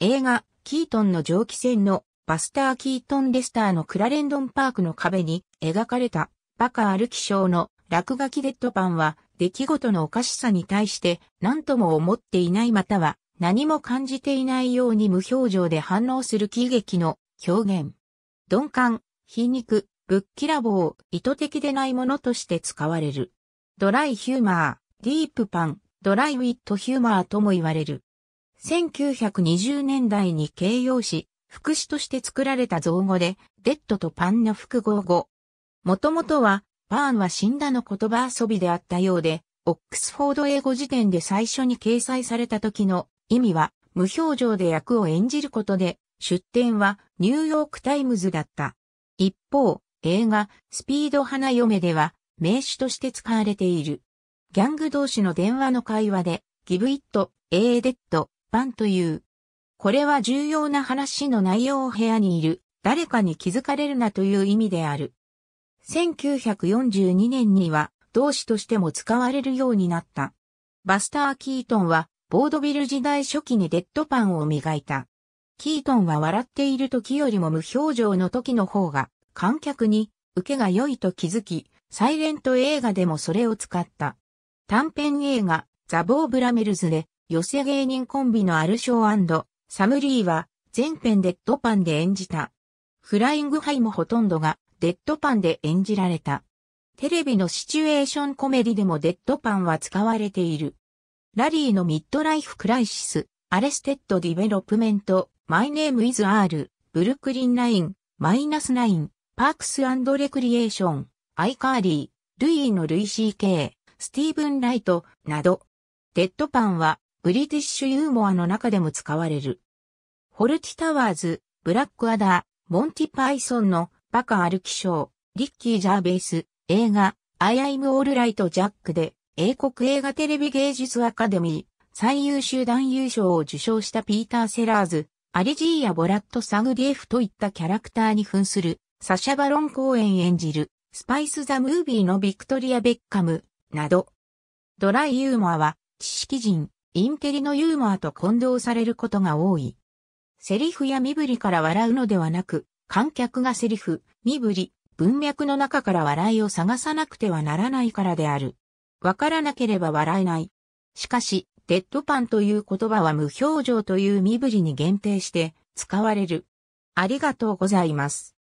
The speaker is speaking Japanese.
映画、キートンの蒸気船のバスター・キートン・レスターのクラレンドンパークの壁に描かれたバカ歩き症の落書きデッドパンは出来事のおかしさに対して何とも思っていないまたは何も感じていないように無表情で反応する喜劇の表現。鈍感、皮肉、ぶっきらぼう、意図的でないものとして使われる。ドライヒューマー、ディープパン、ドライウィットヒューマーとも言われる。1920年代に形容詞、副詞として作られた造語で、デッドとパンの複合語。もともとは、パーンは死んだの言葉遊びであったようで、オックスフォード英語辞典で最初に掲載された時の意味は、無表情で役を演じることで、出典はニューヨークタイムズだった。一方、映画、スピード花嫁では、名詞として使われている。ギャング同士の電話の会話で、ギブイット、エーデッド、般という。これは重要な話の内容を部屋にいる、誰かに気づかれるなという意味である。1942年には動詞としても使われるようになった。バスター・キートンは、ボードビル時代初期にデッドパンを磨いた。キートンは笑っている時よりも無表情の時の方が、観客に受けが良いと気づき、サイレント映画でもそれを使った。短編映画、ザ・ボー・ブラメルズで、寄せ芸人コンビのアルショーサムリーは全編デッドパンで演じた。フライングハイもほとんどがデッドパンで演じられた。テレビのシチュエーションコメディでもデッドパンは使われている。ラリーのミッドライフクライシス、アレステッドディベロップメント、マイネームイズアール、ブルクリンナイン、マイナスナイン、パークスレクリエーション、アイカーリー、ルイーのルイシー・ケイ、スティーブン・ライト、など。デッドパンはブリティッシュユーモアの中でも使われる。ホルティタワーズ、ブラックアダー、モンティパイソンのバカ歩きショー、リッキー・ジャーベース、映画、アイアイム・オール・ライト・ジャックで、英国映画テレビ芸術アカデミー、最優秀男優賞を受賞したピーター・セラーズ、アリジーやボラット・サグディエフといったキャラクターに扮する、サシャ・バロン公演演じる、スパイス・ザ・ムービーのビクトリア・ベッカム、など。ドライユーモアは、知識人、インテリのユーモアと混同されることが多い。セリフや身振りから笑うのではなく、観客がセリフ、身振り、文脈の中から笑いを探さなくてはならないからである。わからなければ笑えない。しかし、デッドパンという言葉は無表情という身振りに限定して使われる。ありがとうございます。